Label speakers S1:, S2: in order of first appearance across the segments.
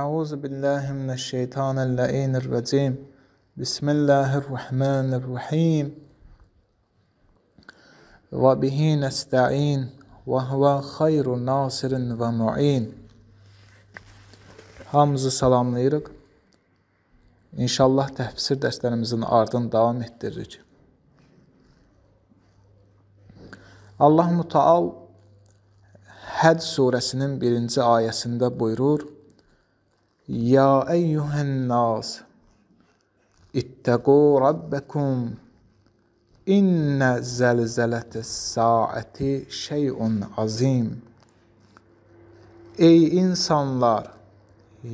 S1: أعوذ بالله من الشيطان اللعين الرجيم بسم الله الرحمن الرحيم وبه نستعين وهو خير ناصر ومعين Hamımızı salamlayırıq. İnşallah təfsir dərslərimizin ardını davam etdiririk. Allah Müteal Həd surəsinin birinci ayəsində buyurur, يا ايها الناس اتقوا ربكم ان زلزله الساعه شيء azim Ey insanlar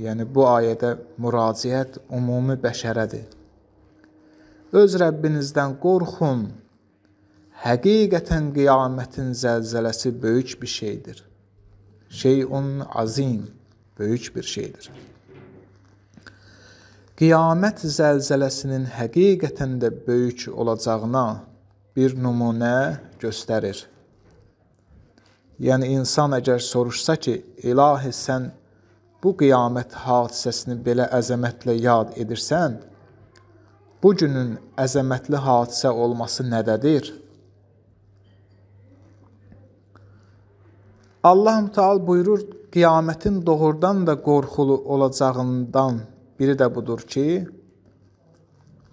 S1: yəni bu ayədə müraciət ümumi bəşərədir. Öz Rəbbinizdən qorxun. Həqiqətən qiyamətin zəlzələsi böyük bir şeydir. Şeyun azim, böyük bir şeydir qiyamət zəlzələsinin həqiqətən də böyük olacağına bir nümunə göstərir. Yəni insan əgər soruşsa ki, ilahi sən bu qiyamət hadisəsini belə əzəmətlə yad edirsən, bu günün əzəmətli hadisə olması nədədir? Allah Müteal buyurur, qiyamətin doğrudan da qorxulu olacağından Biri də budur ki,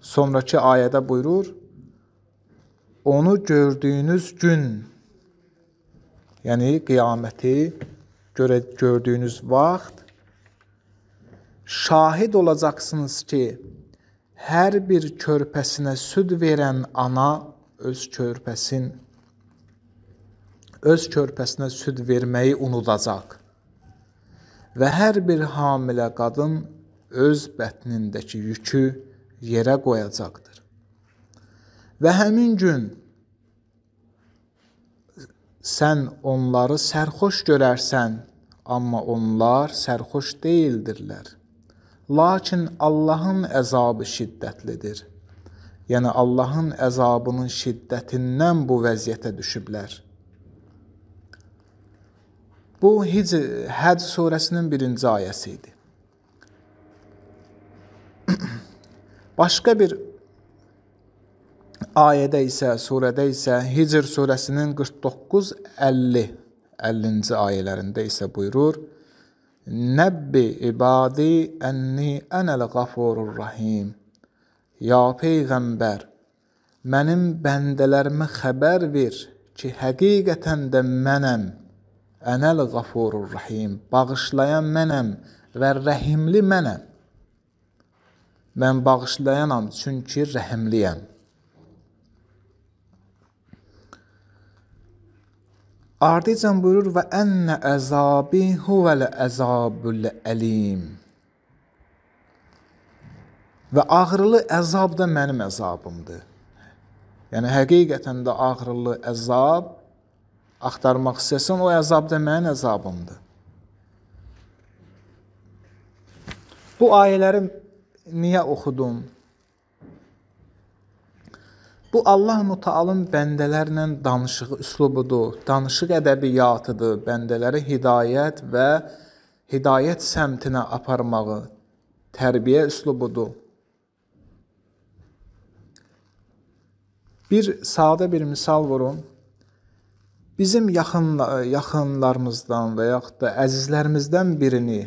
S1: sonrakı ayədə buyurur, onu gördüyünüz gün, yəni qiyaməti görə gördüyünüz vaxt şahid olacaqsınız ki, hər bir körpəsinə süd verən ana öz körpəsin öz körpəsinə süd verməyi unudacaq. Və hər bir hamilə qadın öz bətnindəki yükü yerə qoyacaqdır. Və həmin gün sən onları sərxoş görərsən, amma onlar sərxoş deyildirlər. Lakin Allahın əzabı şiddətlidir. Yəni Allahın əzabının şiddətindən bu vəziyyətə düşüblər. Bu Hicr Həc surəsinin 1-ci ayəsi idi. Başqa bir ayədə isə, surədə isə Hicr surəsinin 49, 50, 50-ci ayələrində isə buyurur: "Nəbbi ibadi enni enel gafurur rahim." Ya peyğəmbər, mənim bəndələrimə xəbər ver ki, həqiqətən də mənəm. Enel gafurur rahim. Bağışlayan mənəm və rəhimli mənəm. Mən bağışlayanam, çünki rəhimliyəm. Ardıcan buyurur və ənnə əzabi huvəl əzabul əlim. Və ağrılı əzab da mənim əzabımdır. Yəni həqiqətən də ağrılı əzab axtarmaq istəsən, o əzab da mənim əzabımdır. Bu ayələri niyə oxudum? Bu Allah Mütəalın bəndələrlə danışığı üslubudur, danışıq ədəbiyyatıdır, bəndələri hidayət və hidayət səmtinə aparmağı, tərbiyə üslubudur. Bir sadə bir misal vurum. Bizim yaxın yaxınlarımızdan və yaxud da əzizlərimizdən birini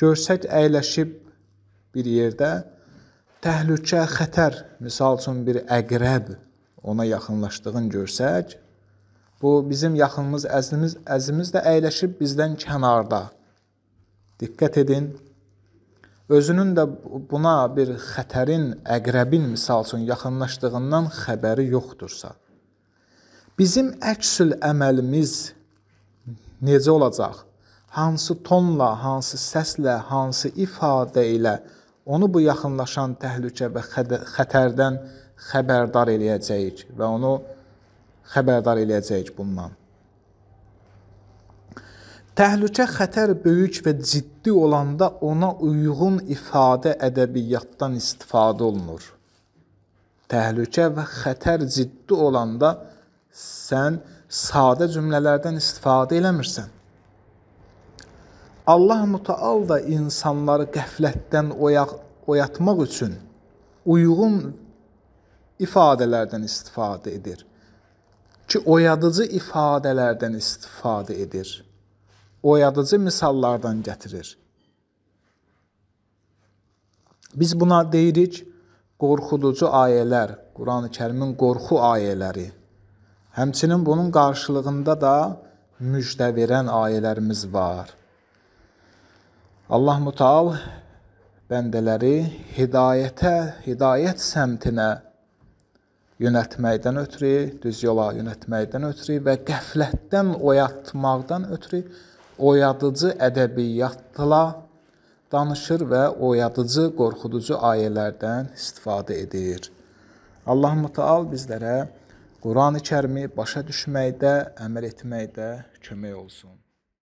S1: görsək əyləşib bir yerdə təhlükə, xətər, misal üçün bir əqrəb ona yaxınlaşdığını görsək, bu bizim yaxınımız, əzlimiz, əzimiz də əyləşib bizdən kənarda. Diqqət edin. Özünün də buna bir xətərin, əqrəbin misal üçün yaxınlaşdığından xəbəri yoxdursa, bizim əksül əməlimiz necə olacaq? Hansı tonla, hansı səslə, hansı ifadə ilə onu bu yaxınlaşan təhlükə və xətərdən xəbərdar eləyəcəyik və onu xəbərdar eləyəcəyik bundan. Təhlükə xətər böyük və ciddi olanda ona uyğun ifadə ədəbiyyatdan istifadə olunur. Təhlükə və xətər ciddi olanda sən sadə cümlələrdən istifadə eləmirsən. Allah mütəal da insanları qəflətdən oyaq, oyatmaq üçün uyğun ifadələrdən istifadə edir. Ki, oyadıcı ifadələrdən istifadə edir. Oyadıcı misallardan gətirir. Biz buna deyirik qorxuducu ayələr, Qurani Kərimin qorxu ayələri. Həmçinin bunun qarşılığında da müjdə verən ayələrimiz var. Allah Mütəal bəndələri hidayətə, hidayət səmtinə yönəltməkdən ötürü, düz yola yönəltməkdən ötürü və qəflətdən oyatmaqdan ötürü oyadıcı ədəbiyyatla danışır və oyadıcı, qorxuducu ayələrdən istifadə edir. Allah Mütəal bizlərə Qurani-Kərimi başa düşməkdə, əməl etməkdə kömək olsun.